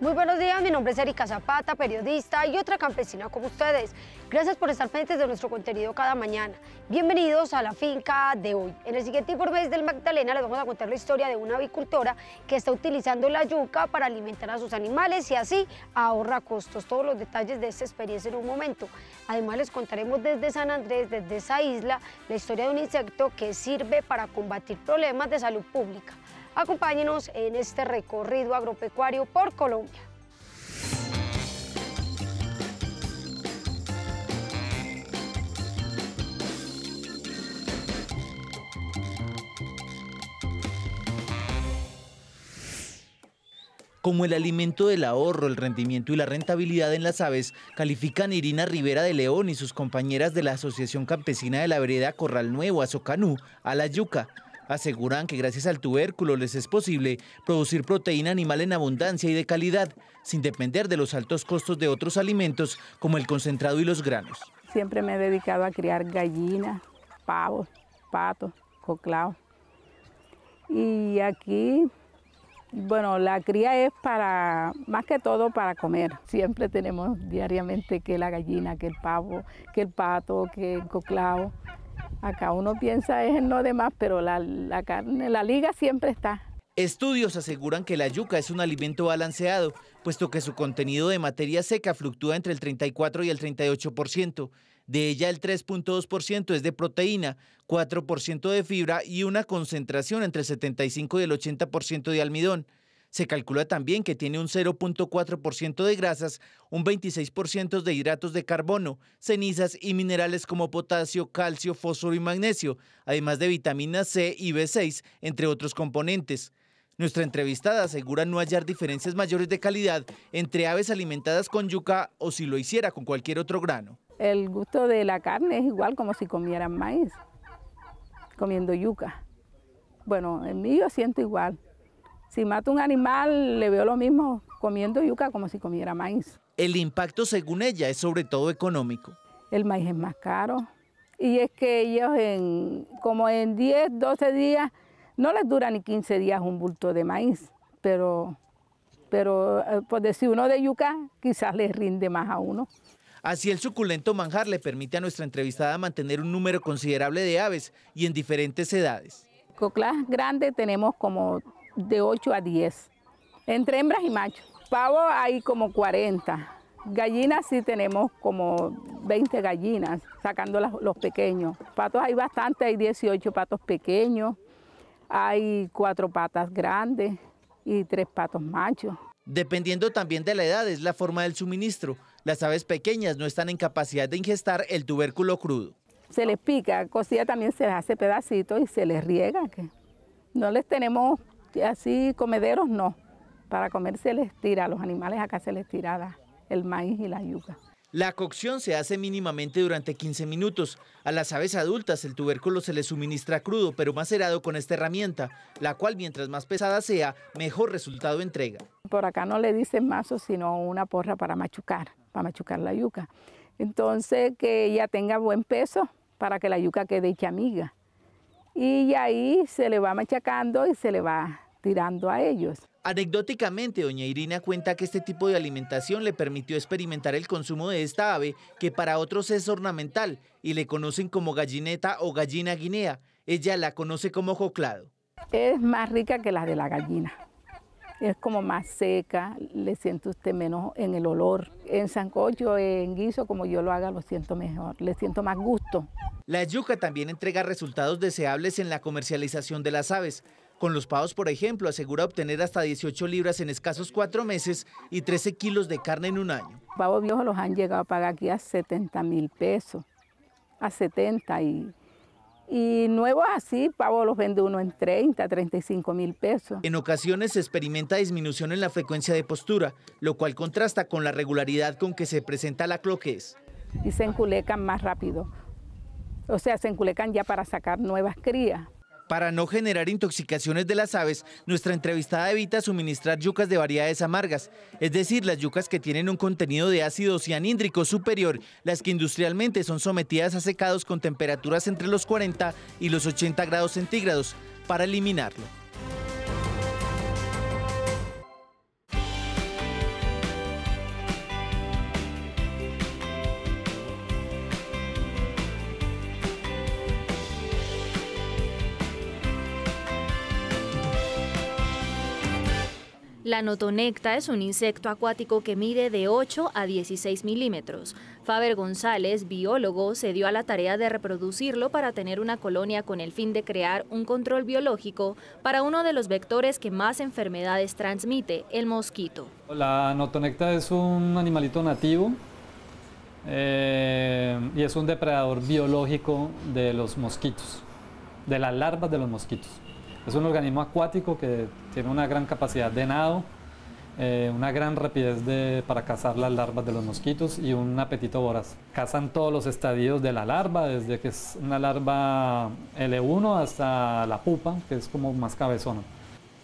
Muy buenos días, mi nombre es Erika Zapata, periodista y otra campesina como ustedes. Gracias por estar pendientes de nuestro contenido cada mañana. Bienvenidos a la finca de hoy. En el siguiente informe el Magdalena les vamos a contar la historia de una avicultora que está utilizando la yuca para alimentar a sus animales y así ahorra costos. Todos los detalles de esta experiencia en un momento. Además les contaremos desde San Andrés, desde esa isla, la historia de un insecto que sirve para combatir problemas de salud pública. Acompáñenos en este recorrido agropecuario por Colombia. como el alimento del ahorro, el rendimiento y la rentabilidad en las aves, califican Irina Rivera de León y sus compañeras de la Asociación Campesina de la Vereda Corral Nuevo, Azocanú, a la yuca aseguran que gracias al tubérculo les es posible producir proteína animal en abundancia y de calidad, sin depender de los altos costos de otros alimentos como el concentrado y los granos. Siempre me he dedicado a criar gallinas, pavos, patos, coclao Y aquí, bueno, la cría es para, más que todo para comer. Siempre tenemos diariamente que la gallina, que el pavo, que el pato, que el coclao. Acá uno piensa es en lo demás, pero la, la carne, la liga siempre está. Estudios aseguran que la yuca es un alimento balanceado, puesto que su contenido de materia seca fluctúa entre el 34 y el 38%. De ella el 3.2% es de proteína, 4% de fibra y una concentración entre el 75 y el 80% de almidón. Se calcula también que tiene un 0.4% de grasas, un 26% de hidratos de carbono, cenizas y minerales como potasio, calcio, fósforo y magnesio, además de vitaminas C y B6, entre otros componentes. Nuestra entrevistada asegura no hallar diferencias mayores de calidad entre aves alimentadas con yuca o si lo hiciera con cualquier otro grano. El gusto de la carne es igual como si comieran maíz, comiendo yuca. Bueno, en mí yo siento igual. Si mato un animal, le veo lo mismo comiendo yuca como si comiera maíz. El impacto, según ella, es sobre todo económico. El maíz es más caro. Y es que ellos, en, como en 10, 12 días, no les dura ni 15 días un bulto de maíz. Pero, pero eh, por pues, decir uno de yuca, quizás les rinde más a uno. Así el suculento manjar le permite a nuestra entrevistada mantener un número considerable de aves y en diferentes edades. Coclas grandes tenemos como de 8 a 10, entre hembras y machos. Pavo hay como 40. Gallinas sí tenemos como 20 gallinas, sacando los pequeños. Patos hay bastante, hay 18 patos pequeños, hay cuatro patas grandes y tres patos machos. Dependiendo también de la edad es la forma del suministro. Las aves pequeñas no están en capacidad de ingestar el tubérculo crudo. Se les pica, cocida también se les hace pedacitos y se les riega. no les tenemos así comederos no. Para comer se les tira, a los animales acá se les tira el maíz y la yuca. La cocción se hace mínimamente durante 15 minutos. A las aves adultas el tubérculo se les suministra crudo pero macerado con esta herramienta, la cual mientras más pesada sea, mejor resultado entrega. Por acá no le dicen mazo sino una porra para machucar, para machucar la yuca. Entonces que ella tenga buen peso para que la yuca quede hecha amiga y ahí se le va machacando y se le va tirando a ellos. Anecdóticamente, doña Irina cuenta que este tipo de alimentación le permitió experimentar el consumo de esta ave, que para otros es ornamental y le conocen como gallineta o gallina guinea. Ella la conoce como joclado. Es más rica que la de la gallina es como más seca, le siente usted menos en el olor. En sancocho, en guiso, como yo lo haga, lo siento mejor, le siento más gusto. La yuca también entrega resultados deseables en la comercialización de las aves. Con los pavos, por ejemplo, asegura obtener hasta 18 libras en escasos cuatro meses y 13 kilos de carne en un año. Pavos viejos los han llegado a pagar aquí a 70 mil pesos, a 70 y y nuevos así, pavo los vende uno en 30, 35 mil pesos. En ocasiones se experimenta disminución en la frecuencia de postura, lo cual contrasta con la regularidad con que se presenta la cloques. Y se enculecan más rápido. O sea, se enculecan ya para sacar nuevas crías. Para no generar intoxicaciones de las aves, nuestra entrevistada evita suministrar yucas de variedades amargas, es decir, las yucas que tienen un contenido de ácido cianíndrico superior, las que industrialmente son sometidas a secados con temperaturas entre los 40 y los 80 grados centígrados, para eliminarlo. La notonecta es un insecto acuático que mide de 8 a 16 milímetros. Faber González, biólogo, se dio a la tarea de reproducirlo para tener una colonia con el fin de crear un control biológico para uno de los vectores que más enfermedades transmite, el mosquito. La notonecta es un animalito nativo eh, y es un depredador biológico de los mosquitos, de las larvas de los mosquitos. Es un organismo acuático que tiene una gran capacidad de nado, eh, una gran rapidez para cazar las larvas de los mosquitos y un apetito voraz. Cazan todos los estadios de la larva, desde que es una larva L1 hasta la pupa, que es como más cabezona.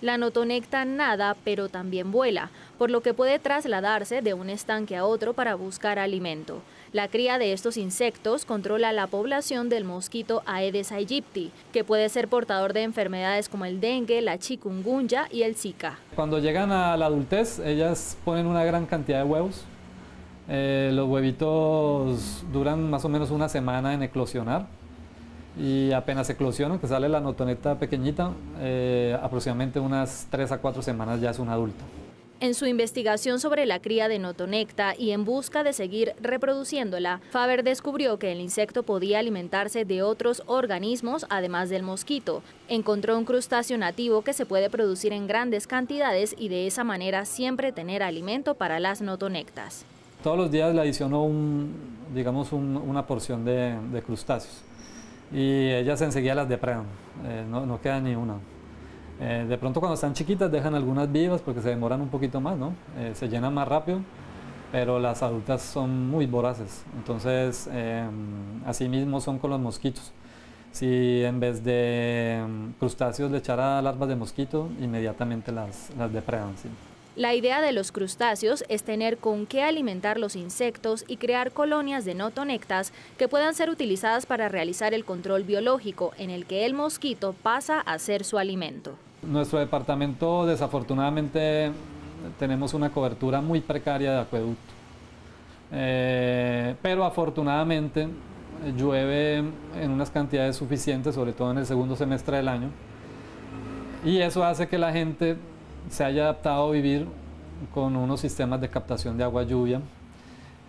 La notonecta nada, pero también vuela, por lo que puede trasladarse de un estanque a otro para buscar alimento. La cría de estos insectos controla la población del mosquito Aedes aegypti, que puede ser portador de enfermedades como el dengue, la chikungunya y el zika. Cuando llegan a la adultez, ellas ponen una gran cantidad de huevos. Eh, los huevitos duran más o menos una semana en eclosionar y apenas eclosionan, que sale la notoneta pequeñita, eh, aproximadamente unas 3 a 4 semanas ya es un adulto. En su investigación sobre la cría de notonecta y en busca de seguir reproduciéndola, Faber descubrió que el insecto podía alimentarse de otros organismos además del mosquito. Encontró un crustáceo nativo que se puede producir en grandes cantidades y de esa manera siempre tener alimento para las notonectas. Todos los días le adicionó digamos una porción de, crustáceos y ellas enseguida las depredan, eh, no queda ni una. Eh, de pronto cuando están chiquitas dejan algunas vivas porque se demoran un poquito más, ¿no? Eh, se llenan más rápido, pero las adultas son muy voraces. Entonces, eh, em, asimismo son con los mosquitos. Si en vez de em, crustáceos le echara larvas de mosquito, inmediatamente las, las depredan. La idea de los crustáceos es tener con qué alimentar los insectos y crear colonias de notonectas que puedan ser utilizadas para realizar el control biológico en el que el mosquito pasa a ser su alimento. Nuestro departamento desafortunadamente tenemos una cobertura muy precaria de acueducto, eh, pero afortunadamente llueve en unas cantidades suficientes, sobre todo en el segundo semestre del año, y eso hace que la gente se haya adaptado a vivir con unos sistemas de captación de agua lluvia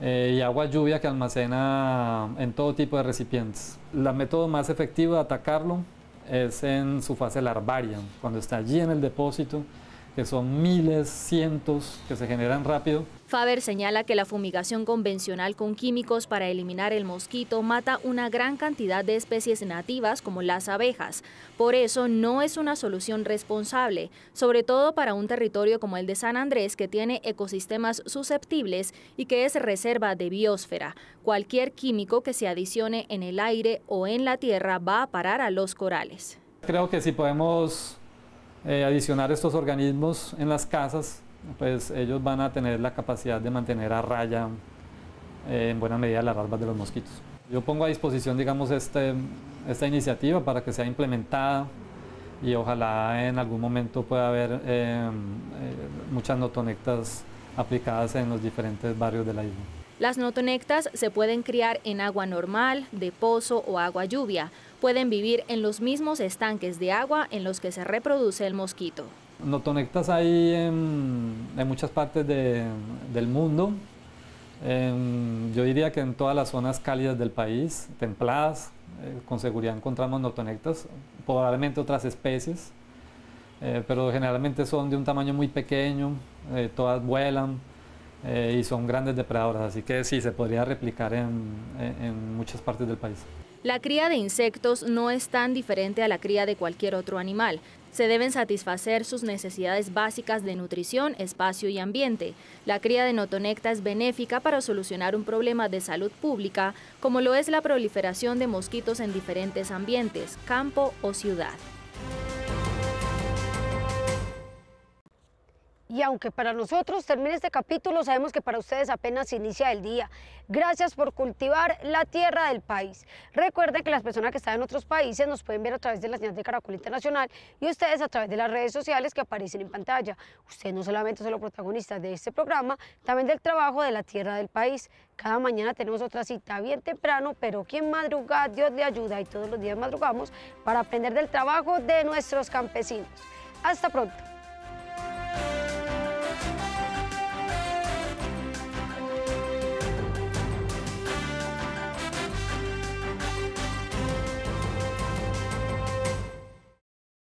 eh, y agua lluvia que almacena en todo tipo de recipientes. El método más efectivo de atacarlo es en su fase larvaria, cuando está allí en el depósito que son miles, cientos, que se generan rápido. Faber señala que la fumigación convencional con químicos para eliminar el mosquito mata una gran cantidad de especies nativas como las abejas. Por eso no es una solución responsable, sobre todo para un territorio como el de San Andrés que tiene ecosistemas susceptibles y que es reserva de biosfera. Cualquier químico que se adicione en el aire o en la tierra va a parar a los corales. Creo que si podemos eh, adicionar estos organismos en las casas, pues ellos van a tener la capacidad de mantener a raya eh, en buena medida las larvas de los mosquitos. Yo pongo a disposición, digamos, este, esta iniciativa para que sea implementada y ojalá en algún momento pueda haber eh, muchas notonectas aplicadas en los diferentes barrios de la isla. Las notonectas se pueden criar en agua normal, de pozo o agua lluvia. Pueden vivir en los mismos estanques de agua en los que se reproduce el mosquito. Notonectas hay en, muchas partes del mundo. yo diría que en todas las zonas cálidas del país, templadas, eh, con seguridad encontramos notonectas, probablemente otras especies, eh, pero generalmente son de un tamaño muy pequeño, eh, todas vuelan, eh, y son grandes depredadoras, así que sí, se podría replicar en, en muchas partes del país. La cría de insectos no es tan diferente a la cría de cualquier otro animal. Se deben satisfacer sus necesidades básicas de nutrición, espacio y ambiente. La cría de notonecta es benéfica para solucionar un problema de salud pública, como lo es la proliferación de mosquitos en diferentes ambientes, campo o ciudad. Y aunque para nosotros termine este capítulo, sabemos que para ustedes apenas inicia el día. Gracias por cultivar la tierra del país. Recuerden que las personas que están en otros países nos pueden ver a través de las señal de Caracol Internacional y ustedes a través de las redes sociales que aparecen en pantalla. Ustedes no solamente son los protagonistas de este programa, también del trabajo de la tierra del país. Cada mañana tenemos otra cita bien temprano, pero quien madruga, Dios le ayuda y todos los días madrugamos para aprender del trabajo de nuestros campesinos. Hasta pronto.